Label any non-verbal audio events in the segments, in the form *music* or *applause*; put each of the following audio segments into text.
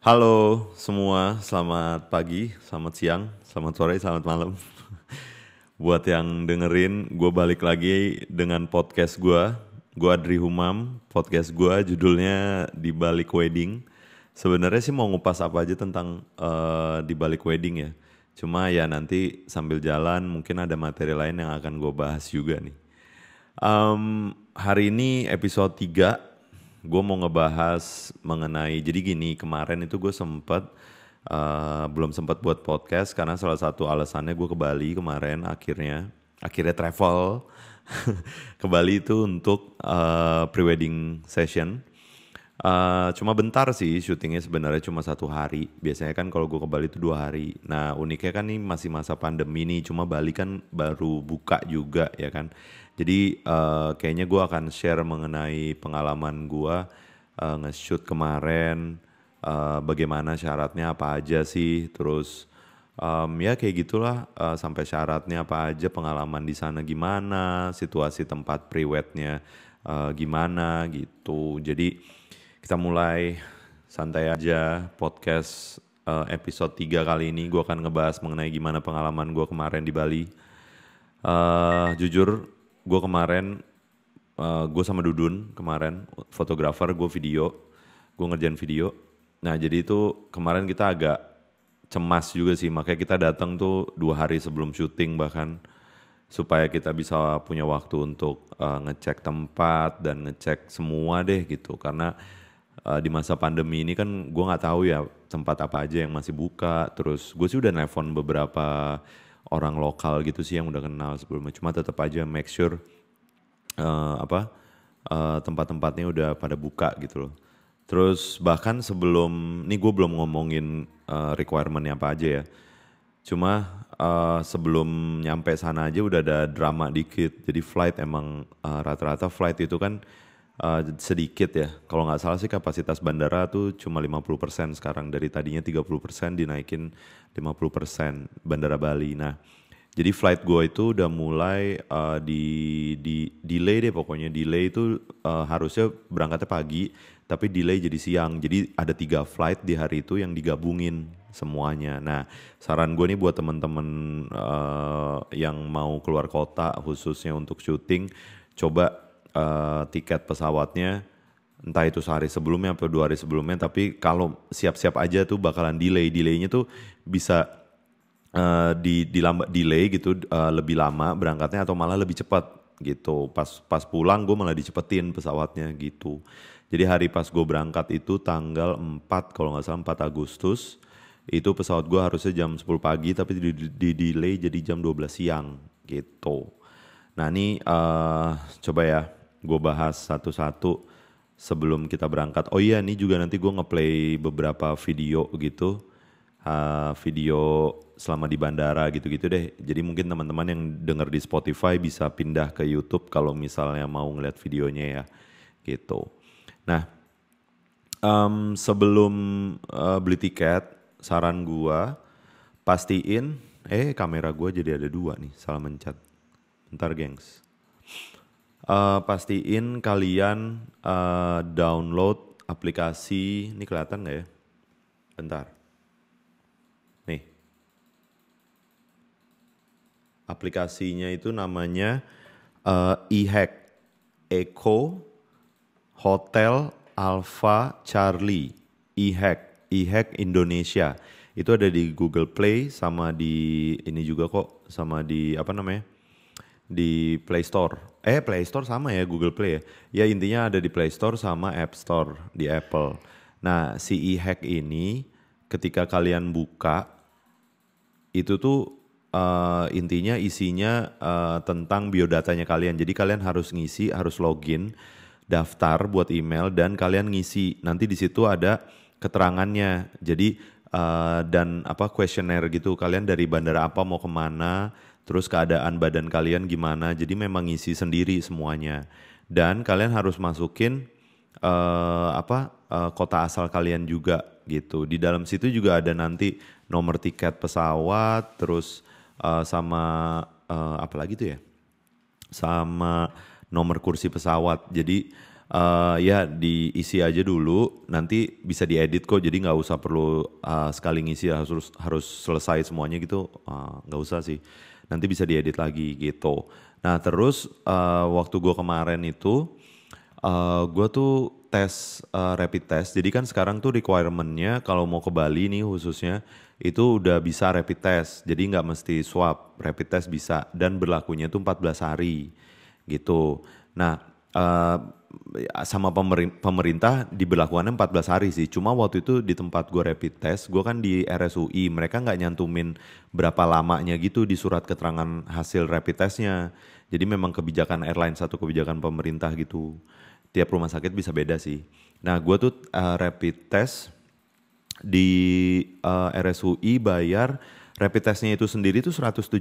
Halo semua, selamat pagi, selamat siang, selamat sore, selamat malam. *laughs* Buat yang dengerin, gue balik lagi dengan podcast gue. Gue Adri Humam, podcast gue judulnya Di Balik Wedding. Sebenarnya sih mau ngupas apa aja tentang uh, Di Balik Wedding ya. Cuma ya nanti sambil jalan mungkin ada materi lain yang akan gue bahas juga nih. Um, hari ini episode 3 gue mau ngebahas mengenai jadi gini kemarin itu gue sempat uh, eh, belum sempat buat podcast karena salah satu alasannya gue ke Bali kemarin akhirnya akhirnya travel *laughs* ke Bali itu untuk uh, eh, wedding session. Uh, cuma bentar sih syutingnya sebenarnya cuma satu hari. Biasanya kan kalau gue ke Bali itu dua hari. Nah uniknya kan ini masih masa pandemi nih. Cuma Bali kan baru buka juga ya kan. Jadi uh, kayaknya gue akan share mengenai pengalaman gue uh, nge-shoot kemarin, uh, bagaimana syaratnya apa aja sih, terus um, ya kayak gitulah uh, sampai syaratnya apa aja, pengalaman di sana gimana, situasi tempat priwetnya uh, gimana gitu. Jadi kita mulai santai aja podcast uh, episode 3 kali ini gue akan ngebahas mengenai gimana pengalaman gue kemarin di Bali. Uh, jujur gue kemarin uh, eh, gue sama Dudun kemarin fotografer gue video gue ngerjain video nah jadi itu kemarin kita agak cemas juga sih makanya kita datang tuh dua hari sebelum syuting bahkan supaya kita bisa punya waktu untuk uh, ngecek tempat dan ngecek semua deh gitu karena uh, di masa pandemi ini kan gue nggak tahu ya tempat apa aja yang masih buka terus gue sih udah nelfon beberapa orang lokal gitu sih yang udah kenal sebelumnya cuma tetap aja make sure uh, apa uh, tempat-tempatnya udah pada buka gitu loh terus bahkan sebelum ini gue belum ngomongin uh, requirementnya apa aja ya cuma uh, sebelum nyampe sana aja udah ada drama dikit jadi flight emang rata-rata flight itu kan Eh, sedikit ya. Kalau nggak salah sih kapasitas bandara tuh cuma 50% sekarang dari tadinya 30% dinaikin 50% bandara Bali. Nah, jadi flight gue itu udah mulai uh, di, di delay deh pokoknya delay itu uh, harusnya berangkatnya pagi tapi delay jadi siang. Jadi ada tiga flight di hari itu yang digabungin semuanya. Nah saran gue nih buat temen-temen uh, yang mau keluar kota khususnya untuk syuting coba uh, tiket pesawatnya entah itu sehari sebelumnya atau dua hari sebelumnya tapi kalau siap-siap aja tuh bakalan delay delaynya tuh bisa uh, di dilambat delay gitu uh, lebih lama berangkatnya atau malah lebih cepat gitu pas pas pulang gue malah dicepetin pesawatnya gitu jadi hari pas gue berangkat itu tanggal 4 kalau nggak salah 4 Agustus itu pesawat gue harusnya jam 10 pagi tapi di, di delay jadi jam 12 siang gitu nah ini uh, coba ya gue bahas satu-satu sebelum kita berangkat. Oh iya, ini juga nanti gue ngeplay beberapa video gitu, uh, video selama di bandara gitu-gitu deh. Jadi mungkin teman-teman yang denger di Spotify bisa pindah ke YouTube kalau misalnya mau ngeliat videonya ya, gitu. Nah, um, sebelum uh, beli tiket, saran gue pastiin, eh kamera gue jadi ada dua nih, salah mencet. Ntar, gengs uh, pastiin kalian uh, download aplikasi ini kelihatan nggak ya? Bentar. Nih. Aplikasinya itu namanya uh, eHack Eco Hotel Alpha Charlie eHack eHack Indonesia. Itu ada di Google Play sama di ini juga kok sama di apa namanya? di Play Store eh Play Store sama ya Google Play ya. Ya intinya ada di Play Store sama App Store di Apple. Nah, si e-hack ini ketika kalian buka itu tuh uh, intinya isinya uh, tentang biodatanya kalian. Jadi kalian harus ngisi, harus login, daftar buat email dan kalian ngisi. Nanti di situ ada keterangannya. Jadi uh, dan apa kuesioner gitu. Kalian dari bandara apa mau kemana? terus keadaan badan kalian gimana. Jadi memang ngisi sendiri semuanya. Dan kalian harus masukin uh, apa uh, kota asal kalian juga gitu. Di dalam situ juga ada nanti nomor tiket pesawat, terus uh, sama uh, apa lagi tuh ya? Sama nomor kursi pesawat. Jadi uh, ya diisi aja dulu nanti bisa diedit kok jadi nggak usah perlu uh, sekali ngisi harus harus selesai semuanya gitu eh, nggak uh, usah sih nanti bisa diedit lagi gitu nah terus uh, waktu gue kemarin itu uh, gue tuh tes uh, rapid test jadi kan sekarang tuh requirementnya kalau mau ke Bali nih khususnya itu udah bisa rapid test jadi nggak mesti swab rapid test bisa dan berlakunya tuh 14 hari gitu nah uh, sama pemerintah diberlakukannya 14 hari sih. Cuma waktu itu di tempat gue rapid test, gue kan di RSUI, mereka nggak nyantumin berapa lamanya gitu di surat keterangan hasil rapid testnya. Jadi memang kebijakan airline satu kebijakan pemerintah gitu. Tiap rumah sakit bisa beda sih. Nah gue tuh uh, rapid test di uh, eh, RSUI bayar rapid testnya itu sendiri itu 175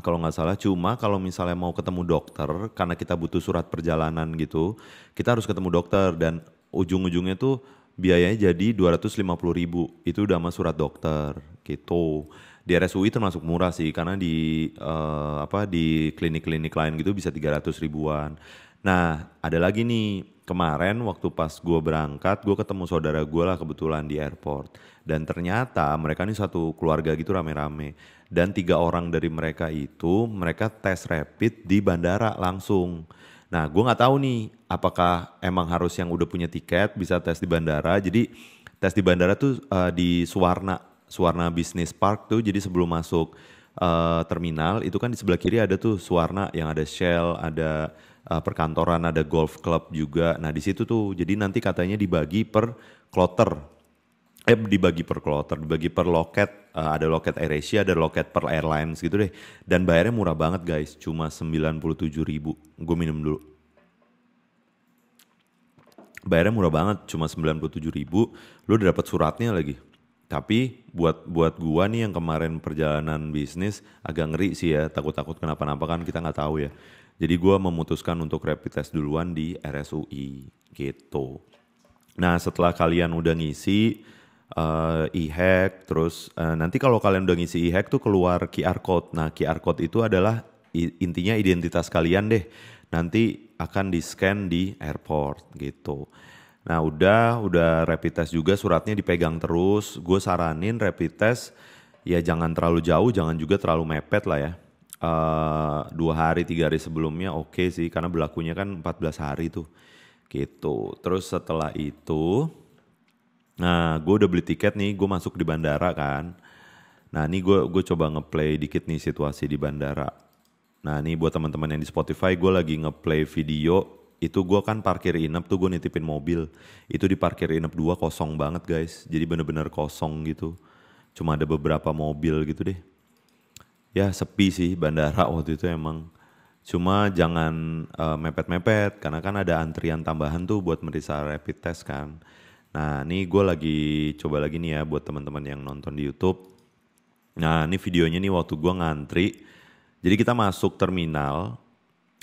kalau nggak salah. Cuma kalau misalnya mau ketemu dokter karena kita butuh surat perjalanan gitu, kita harus ketemu dokter dan ujung-ujungnya tuh biayanya jadi 250 ribu itu udah sama surat dokter gitu di RSUI termasuk murah sih karena di uh, apa di klinik-klinik lain gitu bisa 300 ribuan nah ada lagi nih kemarin waktu pas gue berangkat gue ketemu saudara gue lah kebetulan di airport dan ternyata mereka ini satu keluarga gitu rame-rame dan tiga orang dari mereka itu mereka tes rapid di bandara langsung nah gue nggak tahu nih apakah emang harus yang udah punya tiket bisa tes di bandara jadi tes di bandara tuh uh, di Suwarna Suwarna Business Park tuh jadi sebelum masuk uh, terminal itu kan di sebelah kiri ada tuh Suwarna yang ada Shell ada uh, perkantoran ada golf club juga. Nah di situ tuh jadi nanti katanya dibagi per kloter, eh dibagi per kloter, dibagi per loket. Uh, ada loket AirAsia, ada loket per airlines gitu deh. Dan bayarnya murah banget guys, cuma 97 ribu. Gue minum dulu. Bayarnya murah banget, cuma 97 ribu. Lu udah dapat suratnya lagi. Tapi buat buat gua nih yang kemarin perjalanan bisnis agak ngeri sih ya, takut-takut kenapa-napa kan kita nggak tahu ya. Jadi gue memutuskan untuk rapid test duluan di RSUI gitu. Nah setelah kalian udah ngisi uh, e-hack, terus uh, nanti kalau kalian udah ngisi e-hack tuh keluar QR code. Nah QR code itu adalah intinya identitas kalian deh. Nanti akan di scan di airport gitu. Nah udah udah rapid test juga suratnya dipegang terus. Gue saranin rapid test ya jangan terlalu jauh, jangan juga terlalu mepet lah ya uh, dua hari tiga hari sebelumnya oke okay sih karena berlakunya kan 14 hari tuh gitu terus setelah itu nah gue udah beli tiket nih gue masuk di bandara kan nah ini gue gue coba ngeplay dikit nih situasi di bandara nah ini buat teman-teman yang di Spotify gue lagi ngeplay video itu gue kan parkir inap tuh gue nitipin mobil itu di parkir inap dua kosong banget guys jadi bener-bener kosong gitu cuma ada beberapa mobil gitu deh ya sepi sih bandara *laughs* waktu itu emang. Cuma jangan eh, mepet-mepet karena kan ada antrian tambahan tuh buat merisa rapid test kan. Nah ini gue lagi coba lagi nih ya buat teman-teman yang nonton di YouTube. Nah ini videonya nih waktu gue ngantri. Jadi kita masuk terminal,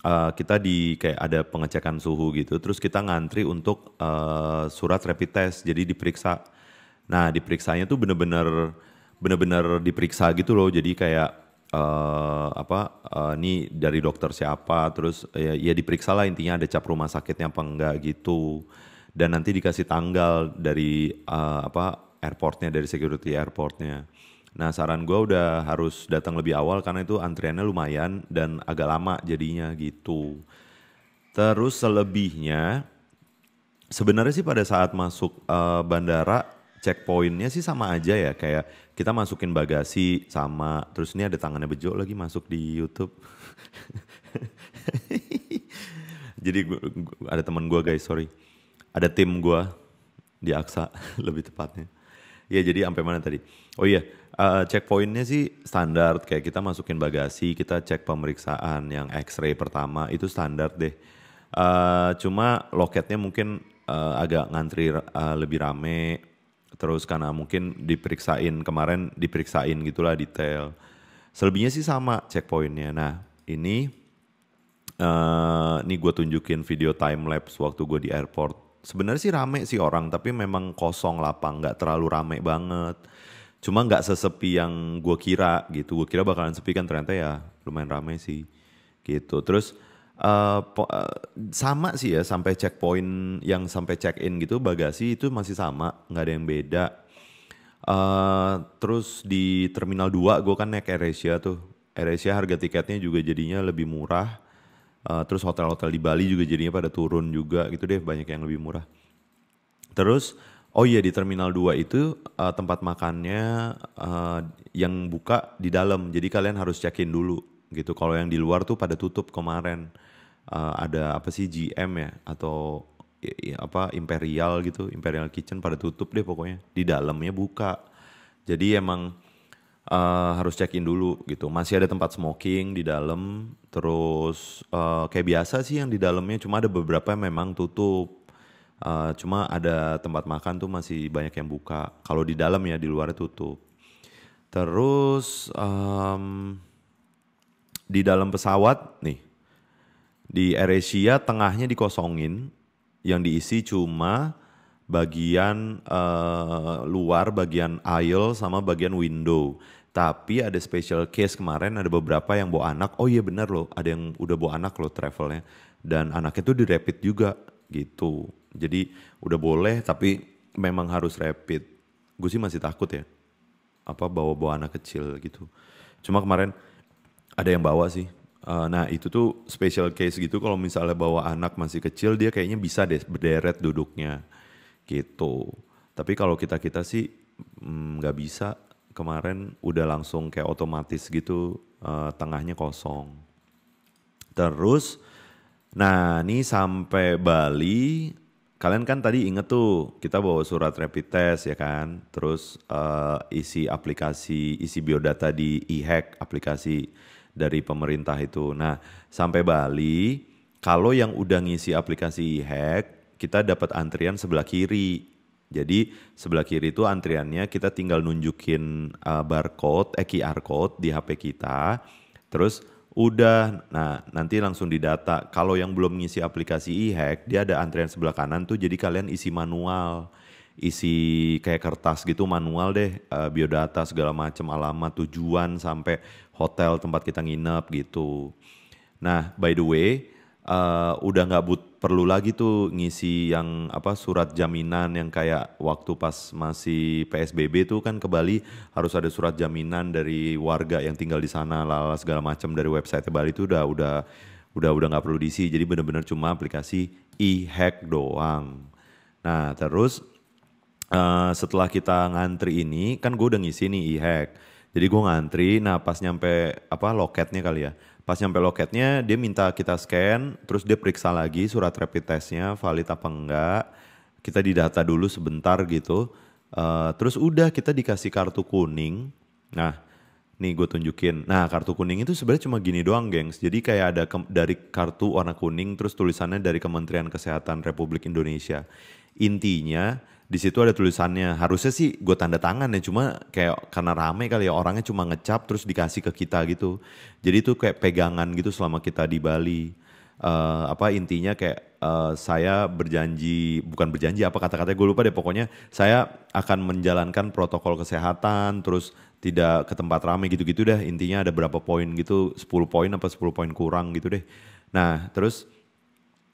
uh, kita di kayak ada pengecekan suhu gitu. Terus kita ngantri untuk uh, surat rapid test. Jadi diperiksa. Nah diperiksanya tuh bener-bener bener-bener diperiksa gitu loh. Jadi kayak uh, apa uh, ini dari dokter siapa terus ya, ya diperiksa lah intinya ada cap rumah sakitnya apa enggak gitu dan nanti dikasih tanggal dari uh, apa airportnya dari security airportnya nah saran gue udah harus datang lebih awal karena itu antriannya lumayan dan agak lama jadinya gitu terus selebihnya sebenarnya sih pada saat masuk uh, bandara checkpointnya sih sama aja ya kayak kita masukin bagasi sama terus ini ada tangannya bejo lagi masuk di YouTube *laughs* jadi gua, gua, ada teman gue guys sorry ada tim gue di Aksa *laughs* lebih tepatnya ya jadi sampai mana tadi oh iya uh, checkpointnya sih standar kayak kita masukin bagasi kita cek pemeriksaan yang X-ray pertama itu standar deh uh, cuma loketnya mungkin uh, agak ngantri uh, lebih rame terus karena mungkin diperiksain kemarin diperiksain gitulah detail selebihnya sih sama checkpointnya nah ini uh, ini gue tunjukin video time lapse waktu gue di airport sebenarnya sih rame sih orang tapi memang kosong lapang nggak terlalu rame banget cuma nggak sesepi yang gue kira gitu gue kira bakalan sepi kan ternyata ya lumayan rame sih gitu terus Uh, po, eh, sama sih ya sampai checkpoint yang sampai check in gitu bagasi itu masih sama nggak ada yang beda uh, terus di terminal 2 gue kan naik AirAsia tuh AirAsia harga tiketnya juga jadinya lebih murah uh, terus hotel-hotel di Bali juga jadinya pada turun juga gitu deh banyak yang lebih murah terus oh iya di terminal 2 itu uh, tempat makannya uh, yang buka di dalam jadi kalian harus check in dulu gitu kalau yang di luar tuh pada tutup kemarin uh, ada apa sih GM ya atau ya, apa Imperial gitu, Imperial Kitchen pada tutup deh pokoknya. Di dalamnya buka. Jadi emang uh, harus check in dulu gitu. Masih ada tempat smoking di dalam, terus uh, kayak biasa sih yang di dalamnya cuma ada beberapa yang memang tutup. Uh, cuma ada tempat makan tuh masih banyak yang buka. Kalau di dalam ya di luar tutup. Terus um, di dalam pesawat nih di Eresia tengahnya dikosongin, yang diisi cuma bagian uh, luar, bagian aisle sama bagian window. Tapi ada special case kemarin ada beberapa yang bawa anak. Oh iya bener loh, ada yang udah bawa anak loh travelnya. Dan anaknya tuh di rapid juga gitu. Jadi udah boleh tapi memang harus rapid. Gue sih masih takut ya. Apa bawa-bawa anak kecil gitu. Cuma kemarin ada yang bawa sih Uh, nah itu tuh special case gitu kalau misalnya bawa anak masih kecil dia kayaknya bisa deh berderet duduknya gitu. Tapi kalau kita kita sih mm, nggak mm, bisa kemarin udah langsung kayak otomatis gitu uh, tengahnya kosong. Terus, nah ini sampai Bali kalian kan tadi inget tuh kita bawa surat rapid test ya kan terus uh, isi aplikasi isi biodata di e-hack aplikasi dari pemerintah itu. Nah, sampai Bali, kalau yang udah ngisi aplikasi e-hack, kita dapat antrian sebelah kiri. Jadi sebelah kiri itu antriannya kita tinggal nunjukin uh, barcode, eh, QR code di HP kita. Terus udah, nah nanti langsung didata. Kalau yang belum ngisi aplikasi e-hack, dia ada antrian sebelah kanan tuh. Jadi kalian isi manual, isi kayak kertas gitu manual deh, eh, biodata segala macam, alamat, tujuan sampai hotel tempat kita nginep gitu. Nah, by the way, uh, udah nggak but perlu lagi tuh ngisi yang apa surat jaminan yang kayak waktu pas masih PSBB tuh kan ke Bali harus ada surat jaminan dari warga yang tinggal di sana lala segala macam dari website ke Bali itu udah udah udah udah nggak perlu diisi jadi bener-bener cuma aplikasi e-hack doang. Nah terus uh, setelah kita ngantri ini kan gue udah ngisi nih e-hack jadi gue ngantri, nah pas nyampe apa loketnya kali ya. Pas nyampe loketnya dia minta kita scan, terus dia periksa lagi surat rapid testnya valid apa enggak. Kita didata dulu sebentar gitu. Uh, terus udah kita dikasih kartu kuning. Nah nih gue tunjukin. Nah kartu kuning itu sebenarnya cuma gini doang gengs. Jadi kayak ada dari kartu warna kuning terus tulisannya dari Kementerian Kesehatan Republik Indonesia. Intinya di situ ada tulisannya harusnya sih gue tanda tangan ya cuma kayak karena rame kali ya orangnya cuma ngecap terus dikasih ke kita gitu jadi itu kayak pegangan gitu selama kita di Bali uh, apa intinya kayak uh, saya berjanji bukan berjanji apa kata-katanya gue lupa deh pokoknya saya akan menjalankan protokol kesehatan terus tidak ke tempat rame gitu-gitu dah intinya ada berapa poin gitu 10 poin apa 10 poin kurang gitu deh nah terus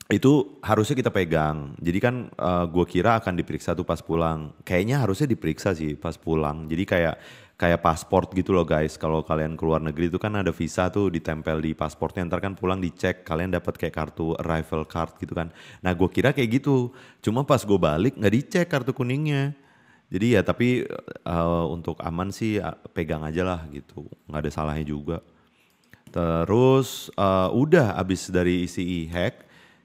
itu harusnya kita pegang. Jadi kan uh, eh, gue kira akan diperiksa tuh pas pulang. Kayaknya harusnya diperiksa sih pas pulang. Jadi kayak kayak paspor gitu loh guys. Kalau kalian keluar negeri itu kan ada visa tuh ditempel di pasportnya Ntar kan pulang dicek kalian dapat kayak kartu arrival card gitu kan. Nah gue kira kayak gitu. Cuma pas gue balik nggak dicek kartu kuningnya. Jadi ya tapi uh, untuk aman sih pegang aja lah gitu. Nggak ada salahnya juga. Terus uh, udah abis dari isi e-hack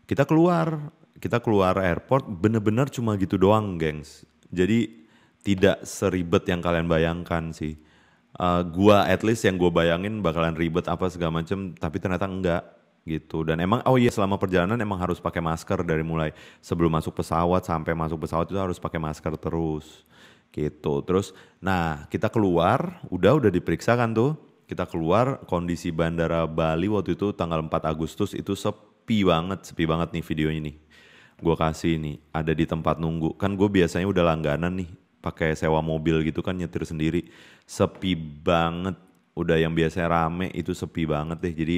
kita keluar kita keluar airport bener-bener cuma gitu doang gengs jadi tidak seribet yang kalian bayangkan sih uh, gua at least yang gua bayangin bakalan ribet apa segala macem tapi ternyata enggak gitu dan emang oh iya selama perjalanan emang harus pakai masker dari mulai sebelum masuk pesawat sampai masuk pesawat itu harus pakai masker terus gitu terus nah kita keluar udah udah diperiksa kan tuh kita keluar kondisi bandara Bali waktu itu tanggal 4 Agustus itu sepi sepi banget, sepi banget nih videonya nih. Gue kasih nih, ada di tempat nunggu. Kan gue biasanya udah langganan nih, pakai sewa mobil gitu kan nyetir sendiri. Sepi banget, udah yang biasanya rame itu sepi banget deh. Jadi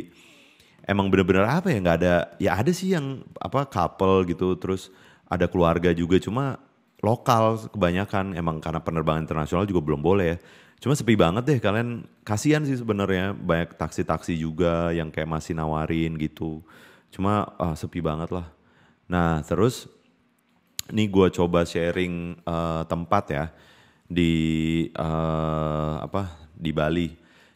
emang bener-bener apa ya gak ada, ya ada sih yang apa couple gitu, terus ada keluarga juga cuma lokal kebanyakan emang karena penerbangan internasional juga belum boleh ya. Cuma sepi banget deh kalian kasihan sih sebenarnya banyak taksi-taksi juga yang kayak masih nawarin gitu. Cuma uh, sepi banget lah. Nah terus ini gue coba sharing uh, tempat ya di uh, apa di Bali.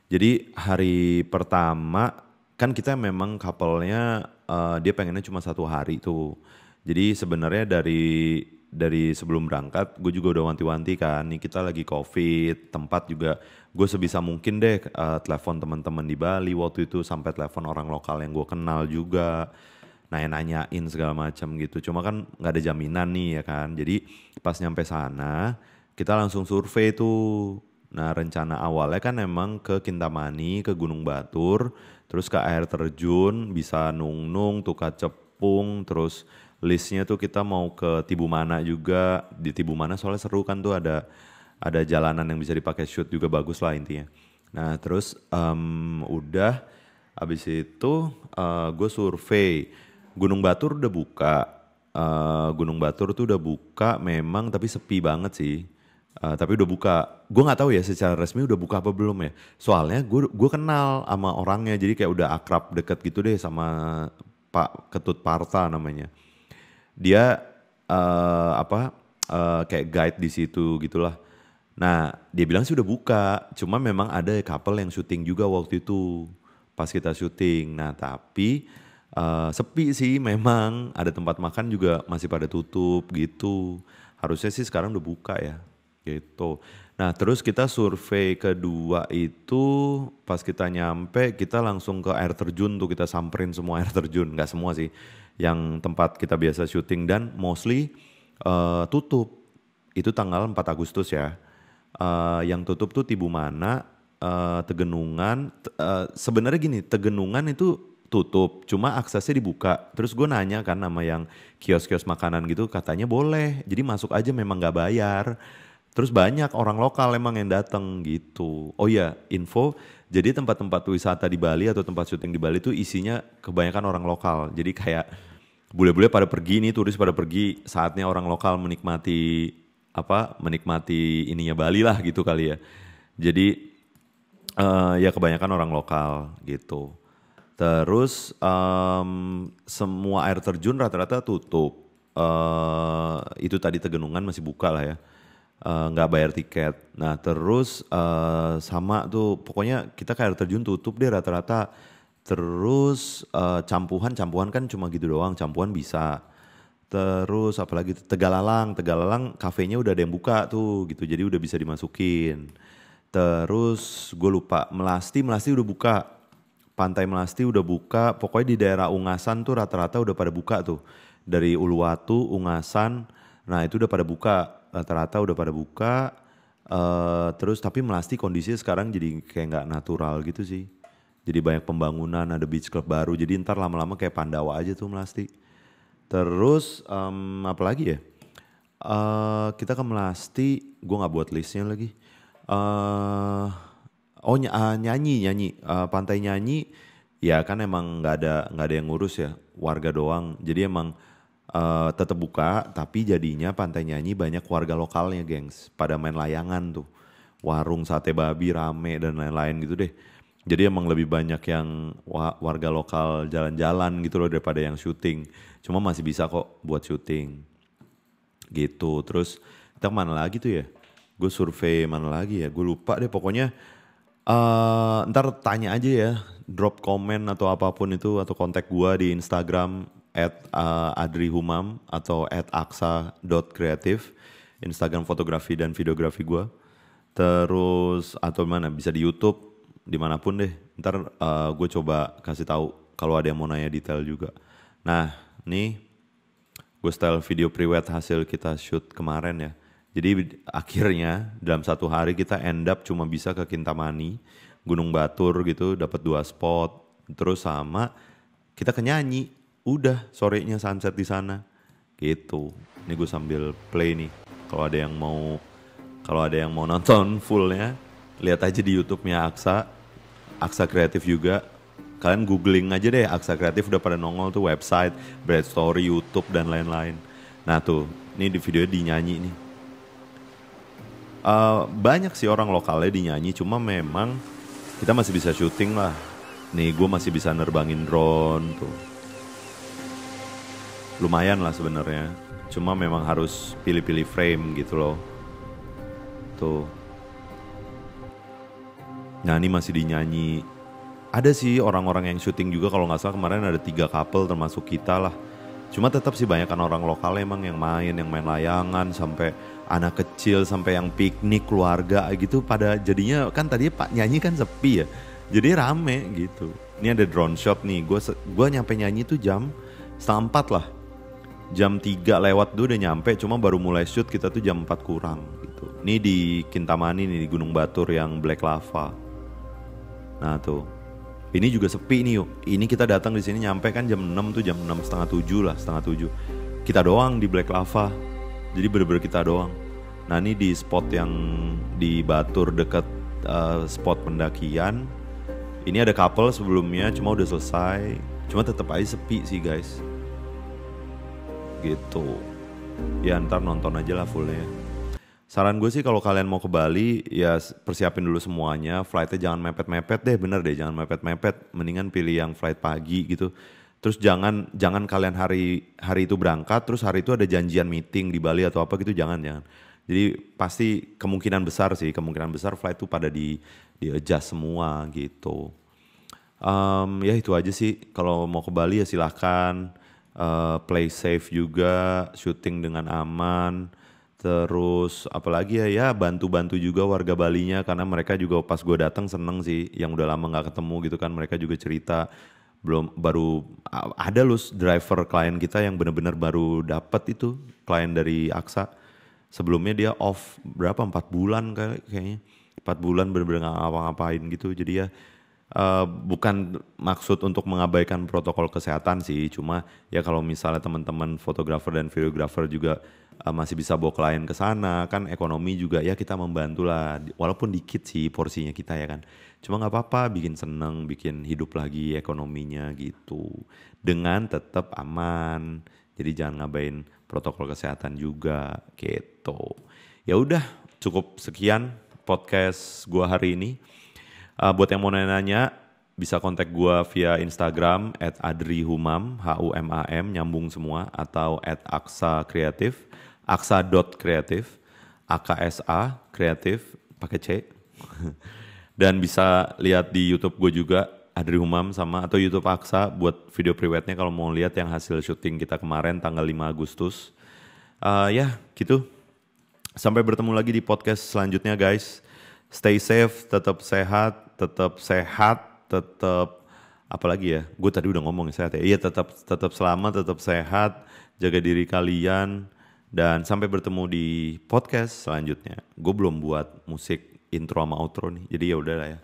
Jadi hari pertama kan kita memang couple-nya uh, dia pengennya cuma satu hari tuh. Jadi sebenarnya dari dari sebelum berangkat gue juga udah wanti-wanti kan nih kita lagi covid tempat juga gue sebisa mungkin deh uh, telepon teman-teman di Bali waktu itu sampai telepon orang lokal yang gue kenal juga nanya-nanyain segala macam gitu cuma kan nggak ada jaminan nih ya kan jadi pas nyampe sana kita langsung survei tuh nah rencana awalnya kan emang ke Kintamani ke Gunung Batur terus ke air terjun bisa nung-nung tukar cepung terus listnya tuh kita mau ke Tibu Mana juga di Tibu Mana soalnya seru kan tuh ada ada jalanan yang bisa dipakai shoot juga bagus lah intinya. Nah terus um, udah abis itu uh, eh, gue survei Gunung Batur udah buka. Uh, Gunung Batur tuh udah buka memang tapi sepi banget sih. Uh, tapi udah buka. Gue nggak tahu ya secara resmi udah buka apa belum ya. Soalnya gue gue kenal sama orangnya jadi kayak udah akrab deket gitu deh sama Pak Ketut Parta namanya dia uh, apa uh, kayak guide di situ gitulah. Nah dia bilang sih udah buka, cuma memang ada couple yang syuting juga waktu itu pas kita syuting. Nah tapi uh, sepi sih memang, ada tempat makan juga masih pada tutup gitu. Harusnya sih sekarang udah buka ya gitu. Nah terus kita survei kedua itu pas kita nyampe kita langsung ke air terjun tuh kita samperin semua air terjun, nggak semua sih yang tempat kita biasa syuting dan mostly uh, tutup. Itu tanggal 4 Agustus ya. Uh, yang tutup tuh Tibu Mana, uh, eh, Tegenungan. Uh, Sebenarnya gini, Tegenungan itu tutup, cuma aksesnya dibuka. Terus gue nanya kan nama yang kios-kios makanan gitu, katanya boleh. Jadi masuk aja memang gak bayar. Terus banyak orang lokal emang yang datang gitu. Oh iya, info. Jadi tempat-tempat wisata di Bali atau tempat syuting di Bali itu isinya kebanyakan orang lokal. Jadi kayak bule-bule pada pergi nih turis pada pergi saatnya orang lokal menikmati apa menikmati ininya Bali lah gitu kali ya jadi uh, ya kebanyakan orang lokal gitu terus um, semua air terjun rata-rata tutup uh, itu tadi Tegenungan masih buka lah ya eh, nggak uh, bayar tiket nah terus uh, sama tuh pokoknya kita ke air terjun tutup deh rata-rata Terus uh, campuhan, campuhan kan cuma gitu doang, campuhan bisa. Terus apalagi Tegalalang, Tegalalang kafenya udah ada yang buka tuh gitu, jadi udah bisa dimasukin. Terus gue lupa, Melasti, Melasti udah buka. Pantai Melasti udah buka, pokoknya di daerah Ungasan tuh rata-rata udah pada buka tuh. Dari Uluwatu, Ungasan, nah itu udah pada buka, rata-rata udah pada buka. Uh, terus tapi Melasti kondisinya sekarang jadi kayak nggak natural gitu sih. Jadi banyak pembangunan, ada beach club baru. Jadi ntar lama-lama kayak Pandawa aja tuh Melasti. Terus um, apa lagi ya? Uh, kita ke Melasti, gue nggak buat listnya lagi. Uh, oh ny uh, nyanyi nyanyi, uh, pantai nyanyi. Ya kan emang nggak ada nggak ada yang ngurus ya, warga doang. Jadi emang uh, tetap buka, tapi jadinya pantai nyanyi banyak warga lokalnya, gengs. Pada main layangan tuh, warung sate babi rame dan lain-lain gitu deh jadi emang lebih banyak yang warga lokal jalan-jalan gitu loh daripada yang syuting cuma masih bisa kok buat syuting gitu terus kita mana lagi tuh ya gue survei mana lagi ya gue lupa deh pokoknya uh, ntar tanya aja ya drop komen atau apapun itu atau kontak gue di Instagram at eh, adrihumam atau at aksa.creative Instagram fotografi dan videografi gue terus atau mana bisa di YouTube dimanapun deh. Ntar uh, eh, gue coba kasih tahu kalau ada yang mau nanya detail juga. Nah, nih gue style video priwet hasil kita shoot kemarin ya. Jadi akhirnya dalam satu hari kita end up cuma bisa ke Kintamani, Gunung Batur gitu, dapat dua spot. Terus sama kita nyanyi udah sorenya sunset di sana. Gitu. Ini gue sambil play nih. Kalau ada yang mau kalau ada yang mau nonton fullnya, lihat aja di YouTube-nya Aksa Aksa Kreatif juga kalian googling aja deh Aksa Kreatif udah pada nongol tuh website, Bread Story, YouTube dan lain-lain. Nah tuh, ini di video dinyanyi nih. Uh, banyak sih orang lokalnya dinyanyi, cuma memang kita masih bisa syuting lah. Nih gue masih bisa nerbangin drone tuh. Lumayan lah sebenarnya. Cuma memang harus pilih-pilih frame gitu loh. Tuh nyanyi masih dinyanyi ada sih orang-orang yang syuting juga kalau nggak salah kemarin ada tiga couple termasuk kita lah cuma tetap sih banyak kan orang lokal emang yang main yang main layangan sampai anak kecil sampai yang piknik keluarga gitu pada jadinya kan tadi pak nyanyi kan sepi ya jadi rame gitu ini ada drone shop nih gue gua nyampe nyanyi tuh jam setengah empat lah jam 3 lewat tuh udah nyampe cuma baru mulai shoot kita tuh jam 4 kurang gitu ini di Kintamani nih di Gunung Batur yang Black Lava Nah tuh, ini juga sepi nih yuk. Ini kita datang di sini nyampe kan jam 6 tuh jam 6 setengah 7 lah setengah 7. Kita doang di Black Lava. Jadi bener-bener kita doang. Nah ini di spot yang di Batur dekat uh, eh, spot pendakian. Ini ada couple sebelumnya cuma udah selesai. Cuma tetap aja sepi sih guys. Gitu. Ya ntar nonton aja lah fullnya. Saran gue sih kalau kalian mau ke Bali ya persiapin dulu semuanya. Flightnya jangan mepet-mepet deh, bener deh jangan mepet-mepet. Mendingan pilih yang flight pagi gitu. Terus jangan jangan kalian hari hari itu berangkat, terus hari itu ada janjian meeting di Bali atau apa gitu jangan jangan. Jadi pasti kemungkinan besar sih kemungkinan besar flight tuh pada di di adjust semua gitu. Um, ya itu aja sih kalau mau ke Bali ya silahkan uh, play safe juga, syuting dengan aman Terus apalagi ya ya bantu-bantu juga warga Balinya karena mereka juga pas gue datang seneng sih yang udah lama nggak ketemu gitu kan mereka juga cerita belum baru ada loh driver klien kita yang bener-bener baru dapat itu klien dari Aksa sebelumnya dia off berapa empat bulan kayaknya empat bulan bener-bener nggak ngapa-ngapain gitu jadi ya Uh, bukan maksud untuk mengabaikan protokol kesehatan sih, cuma ya kalau misalnya teman-teman fotografer dan videografer juga uh, masih bisa bawa klien ke sana, kan ekonomi juga ya kita membantu lah, walaupun dikit sih porsinya kita ya kan. Cuma nggak apa-apa, bikin seneng, bikin hidup lagi ekonominya gitu, dengan tetap aman. Jadi jangan ngabain protokol kesehatan juga gitu. Ya udah, cukup sekian podcast gua hari ini. Uh, buat yang mau nanya-nanya, bisa kontak gue via Instagram at adrihumam, H-U-M-A-M, nyambung semua, atau at aksa kreatif, aksa.kreatif, a kreatif, pakai C. *laughs* Dan bisa lihat di YouTube gue juga, Adri Humam sama atau YouTube Aksa buat video priwetnya kalau mau lihat yang hasil syuting kita kemarin tanggal 5 Agustus. Uh, ya, gitu. Sampai bertemu lagi di podcast selanjutnya guys. Stay safe, tetap sehat, tetap sehat, tetap apalagi ya, gue tadi udah ngomong sehat ya, iya tetap tetap selamat, tetap sehat, jaga diri kalian dan sampai bertemu di podcast selanjutnya. Gue belum buat musik intro sama outro nih, jadi ya udah lah ya.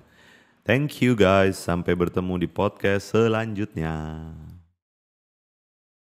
Thank you guys, sampai bertemu di podcast selanjutnya.